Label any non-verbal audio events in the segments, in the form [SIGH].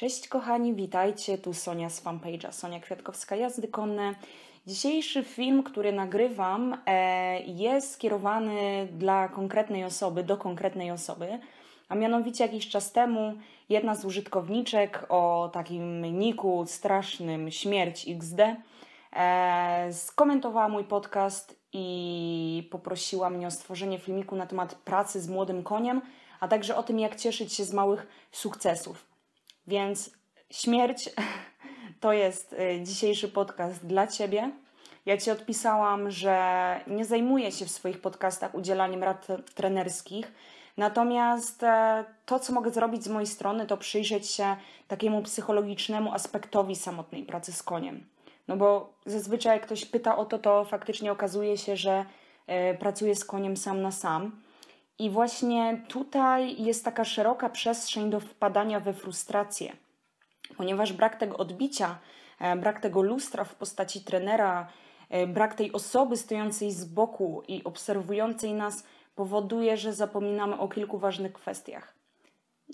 Cześć kochani, witajcie, tu Sonia z fanpage'a Sonia Kwiatkowska Jazdy Konne. Dzisiejszy film, który nagrywam e, jest skierowany dla konkretnej osoby, do konkretnej osoby, a mianowicie jakiś czas temu jedna z użytkowniczek o takim niku strasznym Śmierć XD e, skomentowała mój podcast i poprosiła mnie o stworzenie filmiku na temat pracy z młodym koniem, a także o tym jak cieszyć się z małych sukcesów. Więc śmierć [LAUGHS] to jest y, dzisiejszy podcast dla Ciebie. Ja Ci odpisałam, że nie zajmuję się w swoich podcastach udzielaniem rad trenerskich, natomiast e, to, co mogę zrobić z mojej strony, to przyjrzeć się takiemu psychologicznemu aspektowi samotnej pracy z koniem. No bo zazwyczaj jak ktoś pyta o to, to faktycznie okazuje się, że e, pracuję z koniem sam na sam. I właśnie tutaj jest taka szeroka przestrzeń do wpadania we frustrację, ponieważ brak tego odbicia, e, brak tego lustra w postaci trenera, e, brak tej osoby stojącej z boku i obserwującej nas powoduje, że zapominamy o kilku ważnych kwestiach.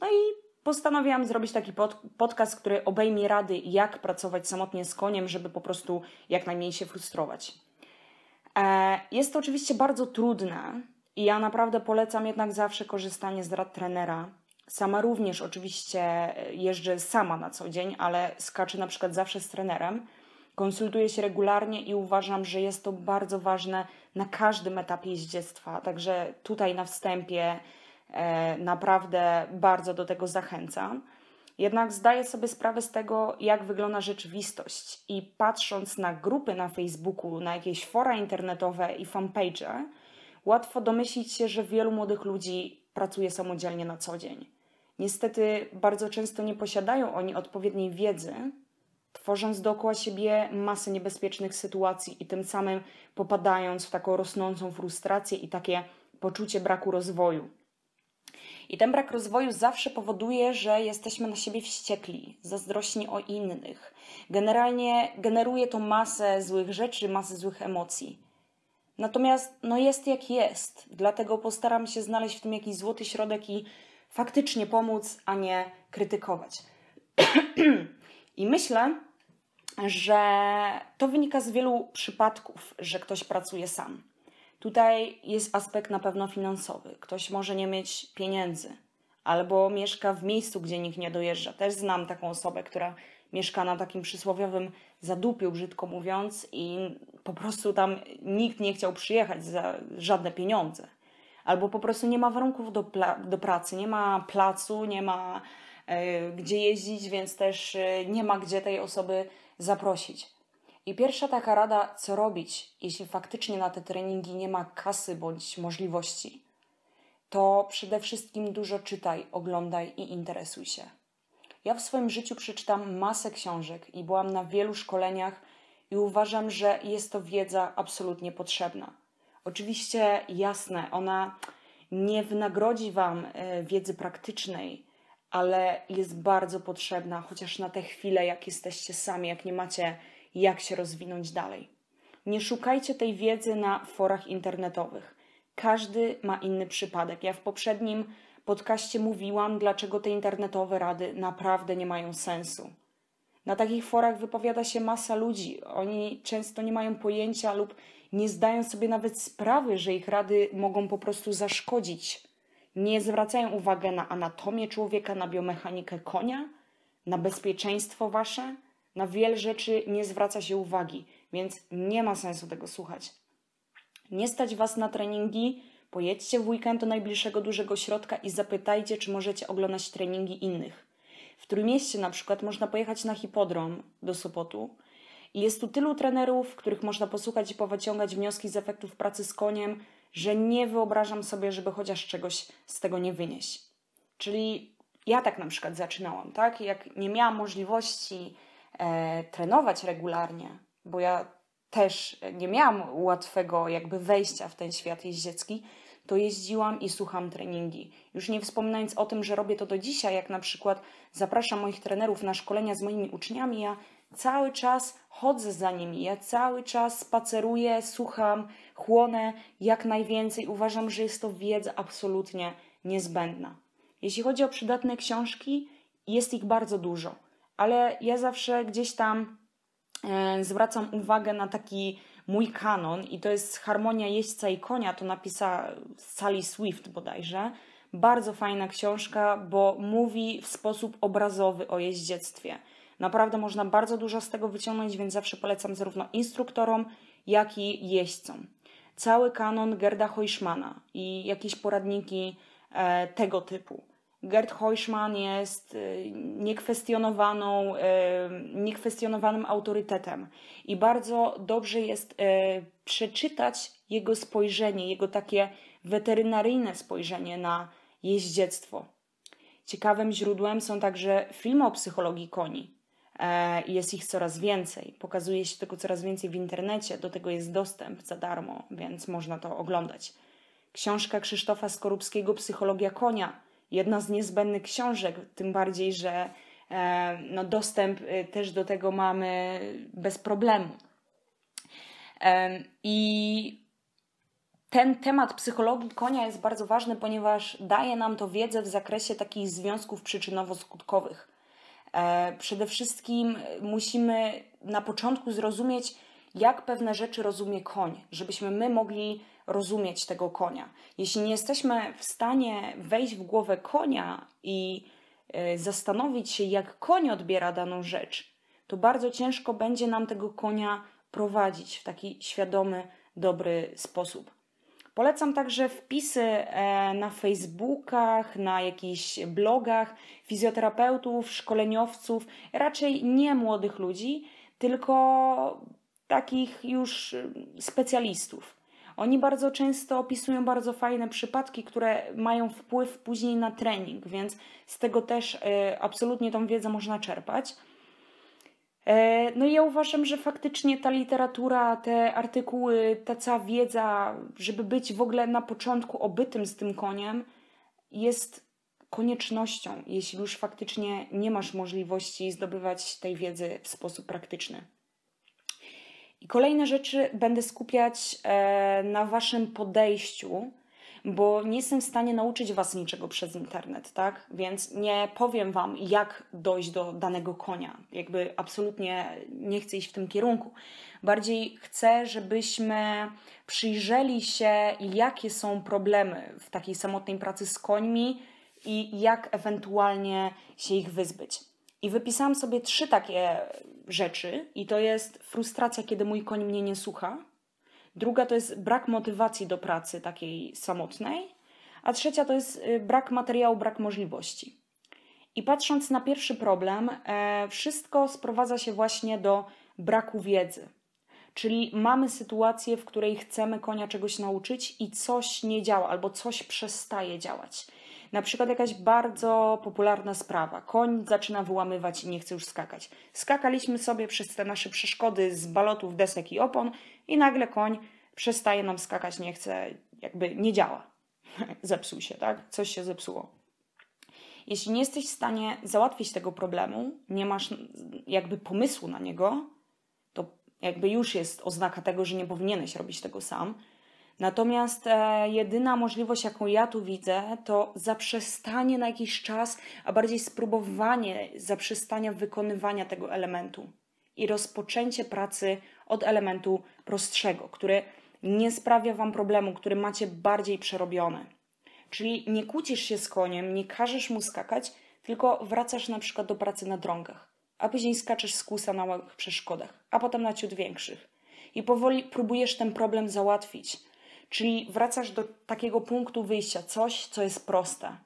No i postanowiłam zrobić taki pod podcast, który obejmie rady, jak pracować samotnie z koniem, żeby po prostu jak najmniej się frustrować. E, jest to oczywiście bardzo trudne, i ja naprawdę polecam jednak zawsze korzystanie z rad trenera. Sama również oczywiście e, jeżdżę sama na co dzień, ale skaczę na przykład zawsze z trenerem. Konsultuję się regularnie i uważam, że jest to bardzo ważne na każdym etapie jeździectwa. Także tutaj na wstępie e, naprawdę bardzo do tego zachęcam. Jednak zdaję sobie sprawę z tego, jak wygląda rzeczywistość i patrząc na grupy na Facebooku, na jakieś fora internetowe i fanpage, Łatwo domyślić się, że wielu młodych ludzi pracuje samodzielnie na co dzień. Niestety bardzo często nie posiadają oni odpowiedniej wiedzy, tworząc dookoła siebie masę niebezpiecznych sytuacji i tym samym popadając w taką rosnącą frustrację i takie poczucie braku rozwoju. I ten brak rozwoju zawsze powoduje, że jesteśmy na siebie wściekli, zazdrośni o innych. Generalnie generuje to masę złych rzeczy, masę złych emocji. Natomiast no jest jak jest, dlatego postaram się znaleźć w tym jakiś złoty środek i faktycznie pomóc, a nie krytykować. [CLEARS THROAT] I myślę, że to wynika z wielu przypadków, że ktoś pracuje sam. Tutaj jest aspekt na pewno finansowy. Ktoś może nie mieć pieniędzy albo mieszka w miejscu, gdzie nikt nie dojeżdża. Też znam taką osobę, która mieszka na takim przysłowiowym zadupił, brzydko mówiąc, i po prostu tam nikt nie chciał przyjechać za żadne pieniądze. Albo po prostu nie ma warunków do, do pracy, nie ma placu, nie ma y, gdzie jeździć, więc też y, nie ma gdzie tej osoby zaprosić. I pierwsza taka rada, co robić, jeśli faktycznie na te treningi nie ma kasy bądź możliwości, to przede wszystkim dużo czytaj, oglądaj i interesuj się. Ja w swoim życiu przeczytam masę książek i byłam na wielu szkoleniach i uważam, że jest to wiedza absolutnie potrzebna. Oczywiście jasne, ona nie wynagrodzi Wam e, wiedzy praktycznej, ale jest bardzo potrzebna, chociaż na te chwile, jak jesteście sami, jak nie macie jak się rozwinąć dalej. Nie szukajcie tej wiedzy na forach internetowych. Każdy ma inny przypadek. Ja w poprzednim podcaście mówiłam, dlaczego te internetowe rady naprawdę nie mają sensu. Na takich forach wypowiada się masa ludzi. Oni często nie mają pojęcia lub nie zdają sobie nawet sprawy, że ich rady mogą po prostu zaszkodzić. Nie zwracają uwagi na anatomię człowieka, na biomechanikę konia, na bezpieczeństwo wasze. Na wiele rzeczy nie zwraca się uwagi, więc nie ma sensu tego słuchać. Nie stać was na treningi, Pojedźcie w weekend do najbliższego dużego środka i zapytajcie, czy możecie oglądać treningi innych. W Trójmieście na przykład można pojechać na hipodrom do Sopotu. I jest tu tylu trenerów, których można posłuchać i powyciągać wnioski z efektów pracy z koniem, że nie wyobrażam sobie, żeby chociaż czegoś z tego nie wynieść. Czyli ja tak na przykład zaczynałam, tak? Jak nie miałam możliwości e, trenować regularnie, bo ja też nie miałam łatwego jakby wejścia w ten świat jeździecki, to jeździłam i słucham treningi. Już nie wspominając o tym, że robię to do dzisiaj, jak na przykład zapraszam moich trenerów na szkolenia z moimi uczniami, ja cały czas chodzę za nimi, ja cały czas spaceruję, słucham, chłonę jak najwięcej. Uważam, że jest to wiedza absolutnie niezbędna. Jeśli chodzi o przydatne książki, jest ich bardzo dużo, ale ja zawsze gdzieś tam e, zwracam uwagę na taki mój kanon i to jest Harmonia Jeźdźca i Konia, to napisała Sally Swift bodajże. Bardzo fajna książka, bo mówi w sposób obrazowy o jeździectwie. Naprawdę można bardzo dużo z tego wyciągnąć, więc zawsze polecam zarówno instruktorom, jak i jeźdźcom. Cały kanon Gerda Hojszmana i jakieś poradniki e, tego typu. Gerd Heuschmann jest y, niekwestionowaną, y, niekwestionowanym autorytetem i bardzo dobrze jest y, przeczytać jego spojrzenie, jego takie weterynaryjne spojrzenie na jeździectwo. Ciekawym źródłem są także filmy o psychologii koni. E, jest ich coraz więcej, pokazuje się tego coraz więcej w internecie, do tego jest dostęp za darmo, więc można to oglądać. Książka Krzysztofa Skorupskiego Psychologia konia jedna z niezbędnych książek, tym bardziej, że e, no, dostęp e, też do tego mamy bez problemu. I ten temat psychologii konia jest bardzo ważny, ponieważ daje nam to wiedzę w zakresie takich związków przyczynowo-skutkowych. E, przede wszystkim musimy na początku zrozumieć, jak pewne rzeczy rozumie koń, żebyśmy my mogli rozumieć tego konia. Jeśli nie jesteśmy w stanie wejść w głowę konia i e, zastanowić się, jak koń odbiera daną rzecz, to bardzo ciężko będzie nam tego konia prowadzić w taki świadomy, dobry sposób. Polecam także wpisy e, na Facebookach, na jakichś blogach fizjoterapeutów, szkoleniowców, raczej nie młodych ludzi, tylko takich już e, specjalistów. Oni bardzo często opisują bardzo fajne przypadki, które mają wpływ później na trening, więc z tego też e, absolutnie tą wiedzę można czerpać. E, no i ja uważam, że faktycznie ta literatura, te artykuły, ta cała wiedza, żeby być w ogóle na początku obytym z tym koniem, jest koniecznością, jeśli już faktycznie nie masz możliwości zdobywać tej wiedzy w sposób praktyczny. I kolejne rzeczy będę skupiać e, na waszym podejściu, bo nie jestem w stanie nauczyć was niczego przez internet, tak? Więc nie powiem wam, jak dojść do danego konia. Jakby absolutnie nie chcę iść w tym kierunku. Bardziej chcę, żebyśmy przyjrzeli się, jakie są problemy w takiej samotnej pracy z końmi i jak ewentualnie się ich wyzbyć. I wypisałam sobie trzy takie rzeczy, i to jest frustracja, kiedy mój koń mnie nie słucha. Druga to jest brak motywacji do pracy takiej samotnej, a trzecia to jest y, brak materiału, brak możliwości. I patrząc na pierwszy problem, e, wszystko sprowadza się właśnie do braku wiedzy. Czyli mamy sytuację, w której chcemy konia czegoś nauczyć i coś nie działa albo coś przestaje działać. Na przykład jakaś bardzo popularna sprawa. Koń zaczyna wyłamywać i nie chce już skakać. Skakaliśmy sobie przez te nasze przeszkody z balotów, desek i opon i nagle koń przestaje nam skakać, nie chce, jakby nie działa. [LAUGHS] Zepsuł się, tak? Coś się zepsuło. Jeśli nie jesteś w stanie załatwić tego problemu, nie masz jakby pomysłu na niego, to jakby już jest oznaka tego, że nie powinieneś robić tego sam, Natomiast e, jedyna możliwość, jaką ja tu widzę, to zaprzestanie na jakiś czas, a bardziej spróbowanie zaprzestania wykonywania tego elementu i rozpoczęcie pracy od elementu prostszego, który nie sprawia Wam problemu, który macie bardziej przerobiony. Czyli nie kłócisz się z koniem, nie każesz mu skakać, tylko wracasz na przykład do pracy na drągach, a później skaczesz z kusa na małych przeszkodach, a potem na ciut większych. I powoli próbujesz ten problem załatwić Czyli wracasz do takiego punktu wyjścia, coś, co jest proste.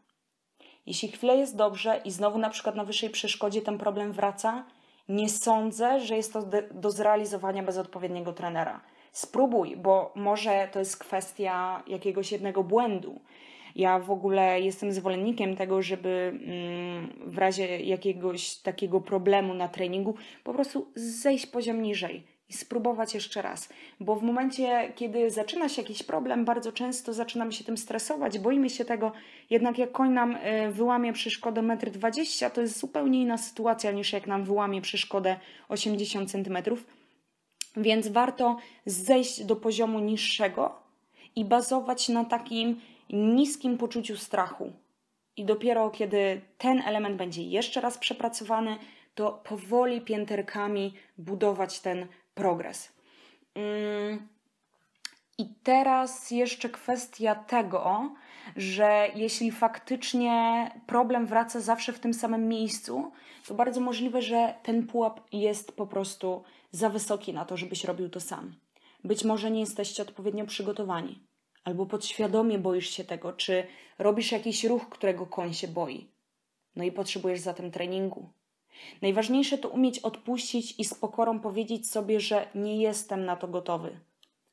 Jeśli chwilę jest dobrze i znowu na przykład na wyższej przeszkodzie ten problem wraca, nie sądzę, że jest to do zrealizowania bez odpowiedniego trenera. Spróbuj, bo może to jest kwestia jakiegoś jednego błędu. Ja w ogóle jestem zwolennikiem tego, żeby mm, w razie jakiegoś takiego problemu na treningu po prostu zejść poziom niżej i spróbować jeszcze raz. Bo w momencie, kiedy zaczyna się jakiś problem, bardzo często zaczynamy się tym stresować, boimy się tego. Jednak jak koń nam y, wyłamie przeszkodę 1,20 m, to jest zupełnie inna sytuacja niż jak nam wyłamie przeszkodę 80 cm. Więc warto zejść do poziomu niższego i bazować na takim niskim poczuciu strachu. I dopiero kiedy ten element będzie jeszcze raz przepracowany, to powoli pięterkami budować ten progres. Mm. I teraz jeszcze kwestia tego, że jeśli faktycznie problem wraca zawsze w tym samym miejscu, to bardzo możliwe, że ten pułap jest po prostu za wysoki na to, żebyś robił to sam. Być może nie jesteście odpowiednio przygotowani, albo podświadomie boisz się tego, czy robisz jakiś ruch, którego koń się boi. No i potrzebujesz zatem treningu, Najważniejsze to umieć odpuścić i z pokorą powiedzieć sobie, że nie jestem na to gotowy.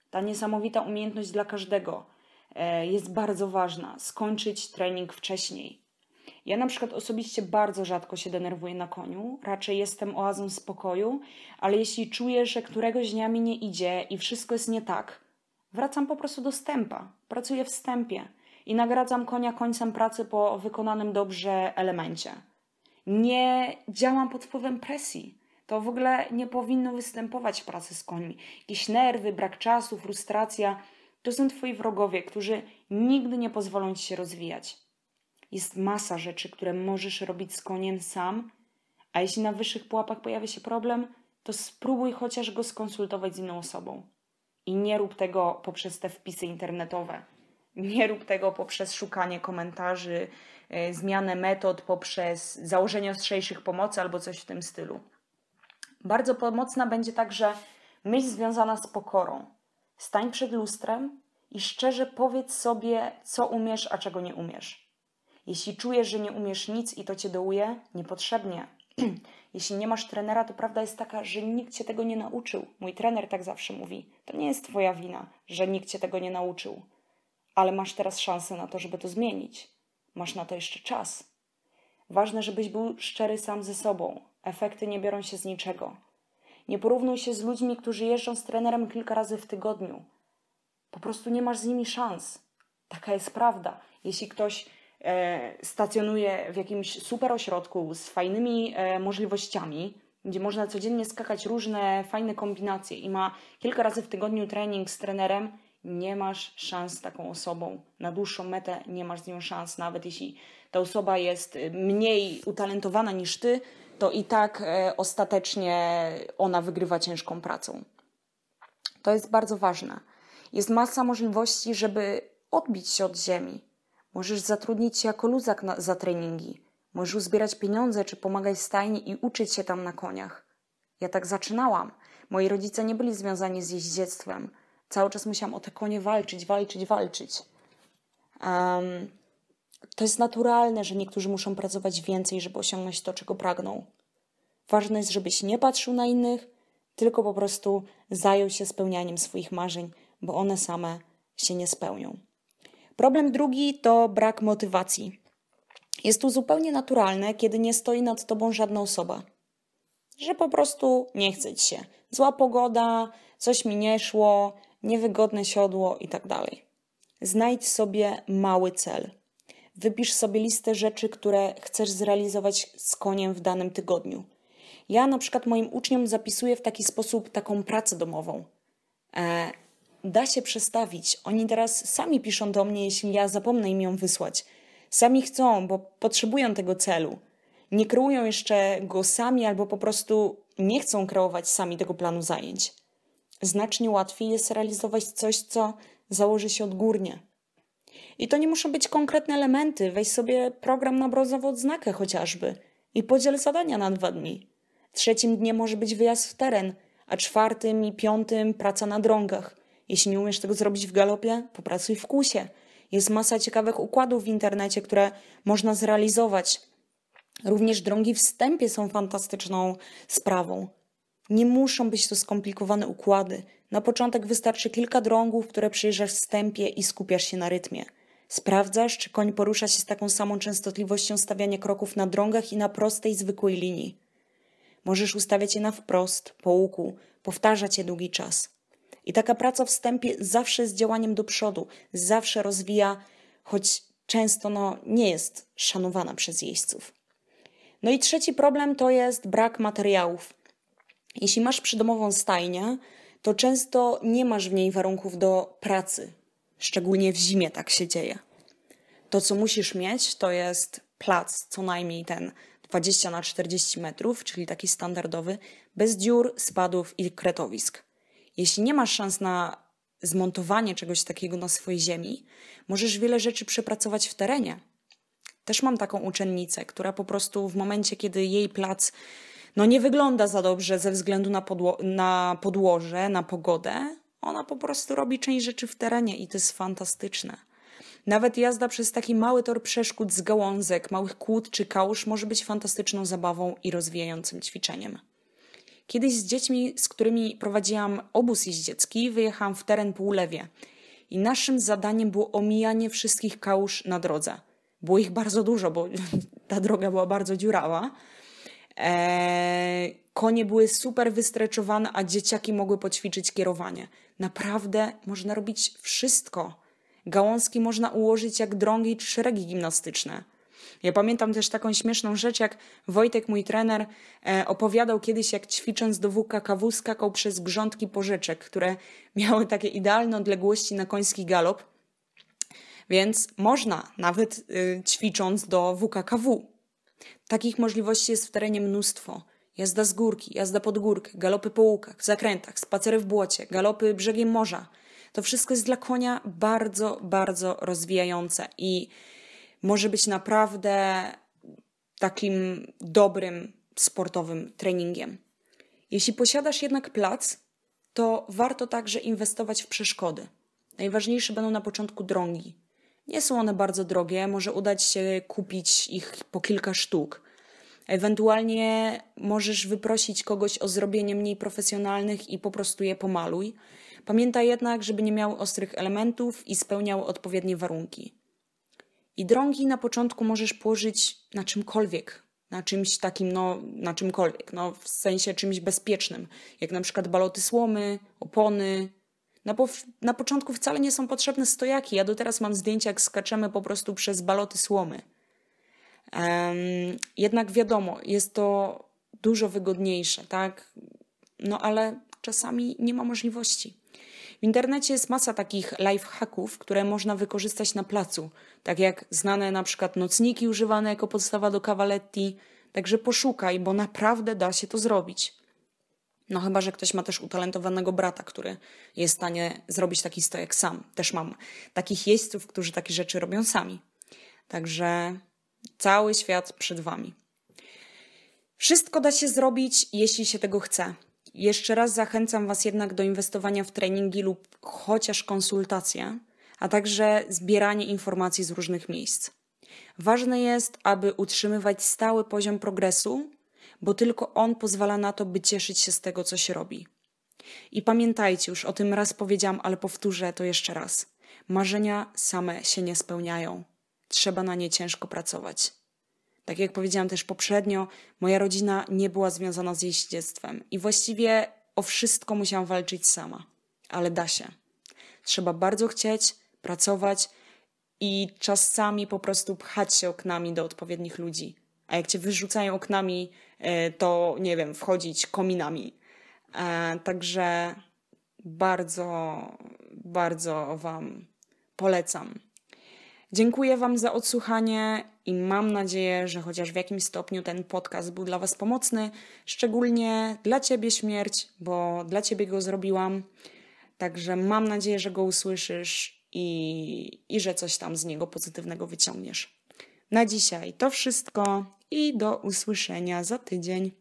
Ta niesamowita umiejętność dla każdego e, jest bardzo ważna. Skończyć trening wcześniej. Ja na przykład osobiście bardzo rzadko się denerwuję na koniu, raczej jestem oazą spokoju, ale jeśli czuję, że któregoś dnia mi nie idzie i wszystko jest nie tak, wracam po prostu do stępa, pracuję w stępie i nagradzam konia końcem pracy po wykonanym dobrze elemencie nie działam pod wpływem presji. To w ogóle nie powinno występować w pracy z końmi. Jakieś nerwy, brak czasu, frustracja to są twoi wrogowie, którzy nigdy nie pozwolą ci się rozwijać. Jest masa rzeczy, które możesz robić z koniem sam, a jeśli na wyższych pułapach pojawi się problem, to spróbuj chociaż go skonsultować z inną osobą. I nie rób tego poprzez te wpisy internetowe. Nie rób tego poprzez szukanie komentarzy, e, zmianę metod, poprzez założenie ostrzejszych pomocy albo coś w tym stylu. Bardzo pomocna będzie także myśl związana z pokorą. Stań przed lustrem i szczerze powiedz sobie, co umiesz, a czego nie umiesz. Jeśli czujesz, że nie umiesz nic i to cię dołuje, niepotrzebnie. [CLEARS THROAT] Jeśli nie masz trenera, to prawda jest taka, że nikt cię tego nie nauczył. Mój trener tak zawsze mówi: To nie jest twoja wina, że nikt cię tego nie nauczył ale masz teraz szansę na to, żeby to zmienić. Masz na to jeszcze czas. Ważne, żebyś był szczery sam ze sobą. Efekty nie biorą się z niczego. Nie porównuj się z ludźmi, którzy jeżdżą z trenerem kilka razy w tygodniu. Po prostu nie masz z nimi szans. Taka jest prawda. Jeśli ktoś e, stacjonuje w jakimś super ośrodku z fajnymi e, możliwościami, gdzie można codziennie skakać różne fajne kombinacje i ma kilka razy w tygodniu trening z trenerem, nie masz szans z taką osobą. Na dłuższą metę nie masz z nią szans, nawet jeśli ta osoba jest y, mniej utalentowana niż ty, to i tak e, ostatecznie ona wygrywa ciężką pracą. To jest bardzo ważne. Jest masa możliwości, żeby odbić się od ziemi. Możesz zatrudnić się jako luzak na, za treningi. Możesz uzbierać pieniądze czy pomagać stajni i uczyć się tam na koniach. Ja tak zaczynałam. Moi rodzice nie byli związani z jeździectwem cały czas musiałam o te konie walczyć, walczyć, walczyć. Um, to jest naturalne, że niektórzy muszą pracować więcej, żeby osiągnąć to, czego pragną. Ważne jest, żebyś nie patrzył na innych, tylko po prostu zajął się spełnianiem swoich marzeń, bo one same się nie spełnią. Problem drugi to brak motywacji. Jest to zupełnie naturalne, kiedy nie stoi nad tobą żadna osoba. Że po prostu nie chce ci się. Zła pogoda, coś mi nie szło, niewygodne siodło itd. Tak Znajdź sobie mały cel. Wypisz sobie listę rzeczy, które chcesz zrealizować z koniem w danym tygodniu. Ja na przykład moim uczniom zapisuję w taki sposób taką pracę domową. E, da się przestawić. Oni teraz sami piszą do mnie, jeśli ja zapomnę im ją wysłać. Sami chcą, bo potrzebują tego celu. Nie kreują jeszcze go sami albo po prostu nie chcą kreować sami tego planu zajęć znacznie łatwiej jest realizować coś, co założy się odgórnie. I to nie muszą być konkretne elementy. Weź sobie program na brązową odznakę chociażby i podziel zadania na dwa dni. Trzecim dniem może być wyjazd w teren, a czwartym i piątym praca na drągach. Jeśli nie umiesz tego zrobić w galopie, popracuj w kusie. Jest masa ciekawych układów w internecie, które można zrealizować. Również drągi wstępie są fantastyczną sprawą. Nie muszą być to skomplikowane układy. Na początek wystarczy kilka drągów, które przyjrzasz w stępie i skupiasz się na rytmie. Sprawdzasz, czy koń porusza się z taką samą częstotliwością stawiania kroków na drągach i na prostej, zwykłej linii. Możesz ustawiać je na wprost, po łuku, powtarzać je długi czas. I taka praca w stępie zawsze jest działaniem do przodu, zawsze rozwija, choć często no, nie jest szanowana przez jeźdźców. No i trzeci problem to jest brak materiałów. Jeśli masz przydomową stajnię, to często nie masz w niej warunków do pracy. Szczególnie w zimie tak się dzieje. To, co musisz mieć, to jest plac, co najmniej ten 20 na 40 metrów, czyli taki standardowy, bez dziur, spadów i kretowisk. Jeśli nie masz szans na zmontowanie czegoś takiego na swojej ziemi, możesz wiele rzeczy przepracować w terenie. Też mam taką uczennicę, która po prostu w momencie, kiedy jej plac no nie wygląda za dobrze ze względu na, podło na podłoże, na pogodę, ona po prostu robi część rzeczy w terenie i to jest fantastyczne. Nawet jazda przez taki mały tor przeszkód z gałązek, małych kłód czy kałuż może być fantastyczną zabawą i rozwijającym ćwiczeniem. Kiedyś z dziećmi, z którymi prowadziłam obóz jeździecki, wyjechałam w teren półlewie i naszym zadaniem było omijanie wszystkich kałuż na drodze. Było ich bardzo dużo, bo [LAUGHS] ta droga była bardzo dziurawa, E, konie były super wystreczowane, a dzieciaki mogły poćwiczyć kierowanie. Naprawdę można robić wszystko. Gałązki można ułożyć jak drągi czy szeregi gimnastyczne. Ja pamiętam też taką śmieszną rzecz, jak Wojtek, mój trener, e, opowiadał kiedyś, jak ćwicząc do WKKW skakał przez grządki porzeczek, które [LAUGHS] miały takie idealne odległości na koński galop. Więc można, nawet y, ćwicząc do WKKW, Takich możliwości jest w terenie mnóstwo. Jazda z górki, jazda pod górkę, galopy po łukach, zakrętach, spacery w błocie, galopy brzegiem morza. To wszystko jest dla konia bardzo, bardzo rozwijające i może być naprawdę takim dobrym sportowym treningiem. Jeśli posiadasz jednak plac, to warto także inwestować w przeszkody. Najważniejsze będą na początku drągi, nie są one bardzo drogie, może udać się kupić ich po kilka sztuk. Ewentualnie możesz wyprosić kogoś o zrobienie mniej profesjonalnych i po prostu je pomaluj. Pamiętaj jednak, żeby nie miały ostrych elementów i spełniały odpowiednie warunki. I drągi na początku możesz położyć na czymkolwiek, na czymś takim, no, na czymkolwiek, no, w sensie czymś bezpiecznym, jak na przykład baloty słomy, opony, na, po, na początku wcale nie są potrzebne stojaki. Ja do teraz mam zdjęcia, jak skaczemy po prostu przez baloty słomy. Um, jednak wiadomo, jest to dużo wygodniejsze, tak? No ale czasami nie ma możliwości. W internecie jest masa takich lifehacków, które można wykorzystać na placu, tak jak znane na przykład nocniki używane jako podstawa do kawaletti, także poszukaj, bo naprawdę da się to zrobić. No chyba, że ktoś ma też utalentowanego brata, który jest w stanie zrobić taki stojak sam. Też mam takich jeźdźców, którzy takie rzeczy robią sami. Także cały świat przed Wami. Wszystko da się zrobić, jeśli się tego chce. Jeszcze raz zachęcam Was jednak do inwestowania w treningi lub chociaż konsultacje, a także zbieranie informacji z różnych miejsc. Ważne jest, aby utrzymywać stały poziom progresu bo tylko On pozwala na to, by cieszyć się z tego, co się robi. I pamiętajcie, już o tym raz powiedziałam, ale powtórzę to jeszcze raz. Marzenia same się nie spełniają. Trzeba na nie ciężko pracować. Tak jak powiedziałam też poprzednio, moja rodzina nie była związana z jej jeździectwem i właściwie o wszystko musiałam walczyć sama. Ale da się. Trzeba bardzo chcieć, pracować i czasami po prostu pchać się oknami do odpowiednich ludzi. A jak cię wyrzucają oknami E, to nie wiem, wchodzić kominami. E, także bardzo, bardzo Wam polecam. Dziękuję Wam za odsłuchanie i mam nadzieję, że chociaż w jakimś stopniu ten podcast był dla Was pomocny, szczególnie dla Ciebie śmierć, bo dla Ciebie go zrobiłam. Także mam nadzieję, że go usłyszysz i, i że coś tam z niego pozytywnego wyciągniesz. Na dzisiaj to wszystko i do usłyszenia za tydzień.